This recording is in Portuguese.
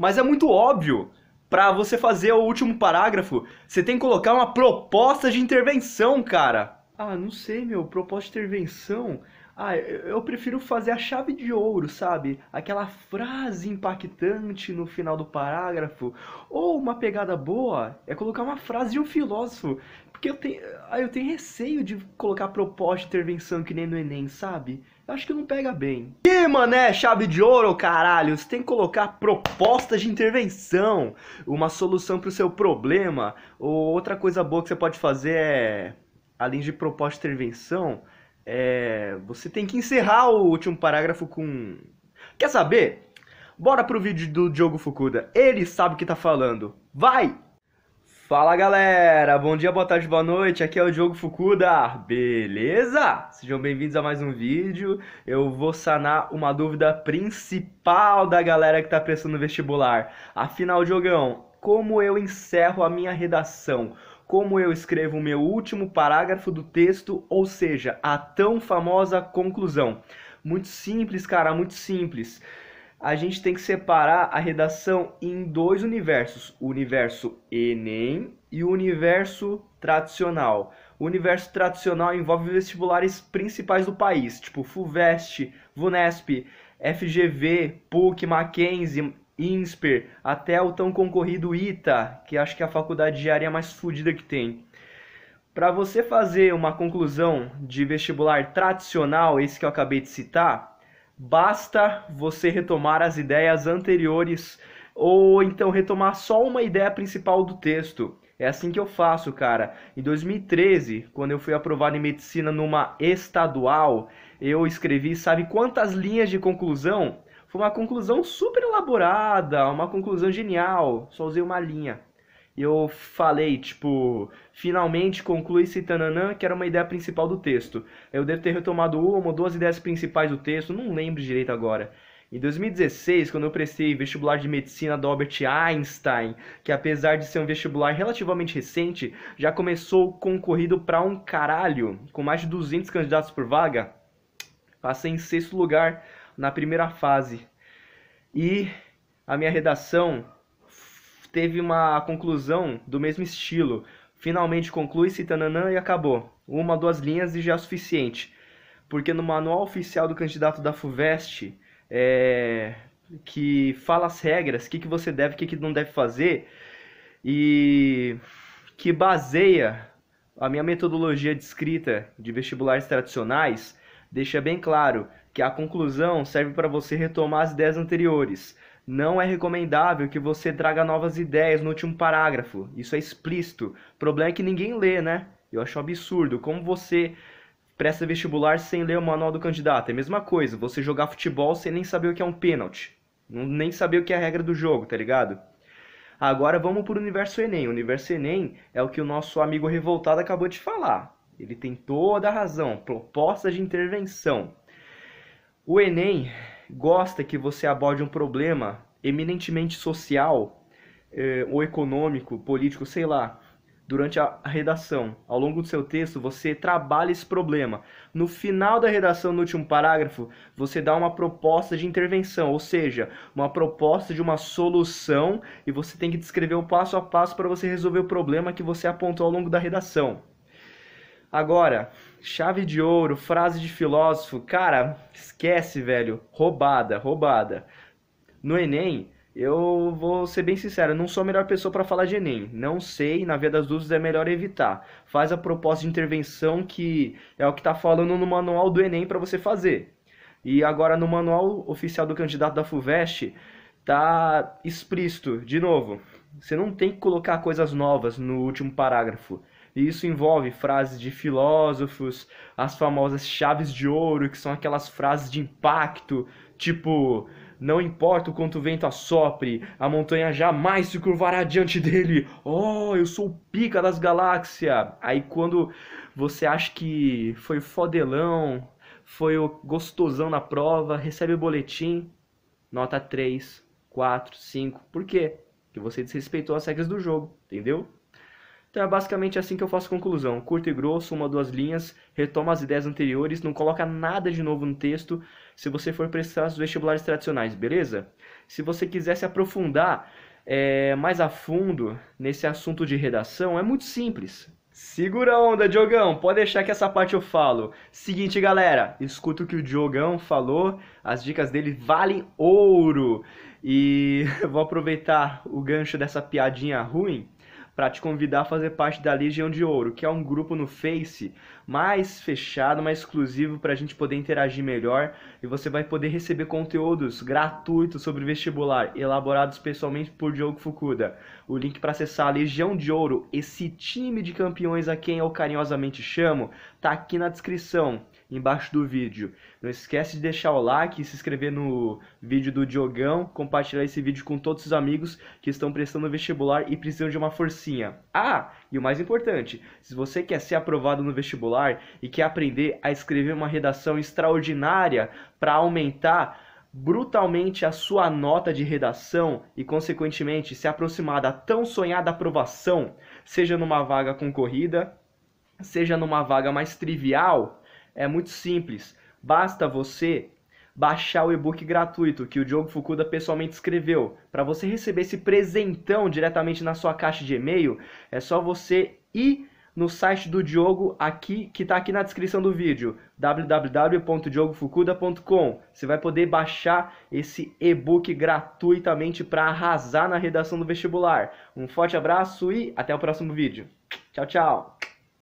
mas é muito óbvio. Para você fazer o último parágrafo, você tem que colocar uma proposta de intervenção, cara. Ah, não sei, meu, proposta de intervenção. Ah, eu prefiro fazer a chave de ouro, sabe? Aquela frase impactante no final do parágrafo. Ou uma pegada boa é colocar uma frase de um filósofo porque eu tenho, eu tenho receio de colocar proposta de intervenção que nem no Enem, sabe? Eu acho que não pega bem. Ih, mané, chave de ouro, caralho! Você tem que colocar proposta de intervenção, uma solução pro seu problema. Ou outra coisa boa que você pode fazer é, além de proposta de intervenção, é, você tem que encerrar o último parágrafo com... Quer saber? Bora pro vídeo do Diogo Fukuda. Ele sabe o que tá falando. Vai! Fala galera, bom dia, boa tarde, boa noite, aqui é o Diogo Fukuda, beleza? Sejam bem-vindos a mais um vídeo, eu vou sanar uma dúvida principal da galera que tá prestando vestibular. Afinal, Diogão, como eu encerro a minha redação? Como eu escrevo o meu último parágrafo do texto, ou seja, a tão famosa conclusão? Muito simples, cara, muito simples a gente tem que separar a redação em dois universos: o universo Enem e o universo tradicional. O universo tradicional envolve vestibulares principais do país, tipo FUVEST, VUNESP, FGV, PUC, Mackenzie, INSPER, até o tão concorrido ITA, que acho que é a faculdade de área mais fodida que tem. Para você fazer uma conclusão de vestibular tradicional, esse que eu acabei de citar, Basta você retomar as ideias anteriores ou então retomar só uma ideia principal do texto. É assim que eu faço, cara. Em 2013, quando eu fui aprovado em medicina numa estadual, eu escrevi, sabe quantas linhas de conclusão? Foi uma conclusão super elaborada, uma conclusão genial. Só usei uma linha eu falei, tipo, finalmente conclui-se Tananã, que era uma ideia principal do texto. Eu devo ter retomado uma ou duas ideias principais do texto, não lembro direito agora. Em 2016, quando eu prestei vestibular de medicina do Albert Einstein, que apesar de ser um vestibular relativamente recente, já começou concorrido pra um caralho, com mais de 200 candidatos por vaga, passei em sexto lugar na primeira fase. E a minha redação teve uma conclusão do mesmo estilo. Finalmente conclui-se, tananã, e acabou. Uma, duas linhas e já é o suficiente. Porque no manual oficial do candidato da FUVEST, é, que fala as regras, o que, que você deve, o que, que não deve fazer, e que baseia a minha metodologia de escrita de vestibulares tradicionais, deixa bem claro que a conclusão serve para você retomar as ideias anteriores. Não é recomendável que você traga novas ideias no último parágrafo. Isso é explícito. O problema é que ninguém lê, né? Eu acho um absurdo. Como você presta vestibular sem ler o manual do candidato? É a mesma coisa. Você jogar futebol sem nem saber o que é um pênalti. Nem saber o que é a regra do jogo, tá ligado? Agora vamos para o universo Enem. O universo Enem é o que o nosso amigo revoltado acabou de falar. Ele tem toda a razão. Propostas de intervenção. O Enem gosta que você aborde um problema eminentemente social eh, ou econômico, político, sei lá, durante a redação. Ao longo do seu texto, você trabalha esse problema. No final da redação, no último parágrafo, você dá uma proposta de intervenção, ou seja, uma proposta de uma solução e você tem que descrever o passo a passo para você resolver o problema que você apontou ao longo da redação. Agora, Chave de ouro, frase de filósofo, cara, esquece, velho. Roubada, roubada. No Enem, eu vou ser bem sincero, não sou a melhor pessoa para falar de Enem. Não sei, na via das dúvidas é melhor evitar. Faz a proposta de intervenção que é o que tá falando no manual do Enem para você fazer. E agora no manual oficial do candidato da FUVEST tá explícito, de novo. Você não tem que colocar coisas novas no último parágrafo. E isso envolve frases de filósofos, as famosas chaves de ouro, que são aquelas frases de impacto, tipo: Não importa o quanto o vento assopre, a montanha jamais se curvará diante dele. Oh, eu sou o pica das galáxias. Aí quando você acha que foi fodelão, foi o gostosão na prova, recebe o boletim, nota 3, 4, 5. Por quê? Porque você desrespeitou as regras do jogo, entendeu? Então é basicamente assim que eu faço conclusão. Curto e grosso, uma ou duas linhas, retoma as ideias anteriores, não coloca nada de novo no texto se você for prestar os vestibulares tradicionais, beleza? Se você quiser se aprofundar é, mais a fundo nesse assunto de redação, é muito simples. Segura a onda, Diogão. Pode deixar que essa parte eu falo. Seguinte, galera, escuta o que o Diogão falou. As dicas dele valem ouro. E vou aproveitar o gancho dessa piadinha ruim para te convidar a fazer parte da Legião de Ouro, que é um grupo no Face mais fechado, mais exclusivo para a gente poder interagir melhor e você vai poder receber conteúdos gratuitos sobre vestibular, elaborados pessoalmente por Diogo Fukuda. O link para acessar a Legião de Ouro, esse time de campeões a quem eu carinhosamente chamo, tá aqui na descrição embaixo do vídeo. Não esquece de deixar o like, se inscrever no vídeo do Diogão, compartilhar esse vídeo com todos os amigos que estão prestando vestibular e precisam de uma forcinha. Ah, e o mais importante, se você quer ser aprovado no vestibular e quer aprender a escrever uma redação extraordinária para aumentar brutalmente a sua nota de redação e, consequentemente, se aproximar da tão sonhada aprovação, seja numa vaga concorrida, seja numa vaga mais trivial, é muito simples. Basta você baixar o e-book gratuito que o Diogo Fukuda pessoalmente escreveu. Para você receber esse presentão diretamente na sua caixa de e-mail, é só você ir no site do Diogo aqui, que está aqui na descrição do vídeo, www.diogofukuda.com. Você vai poder baixar esse e-book gratuitamente para arrasar na redação do vestibular. Um forte abraço e até o próximo vídeo. Tchau, tchau.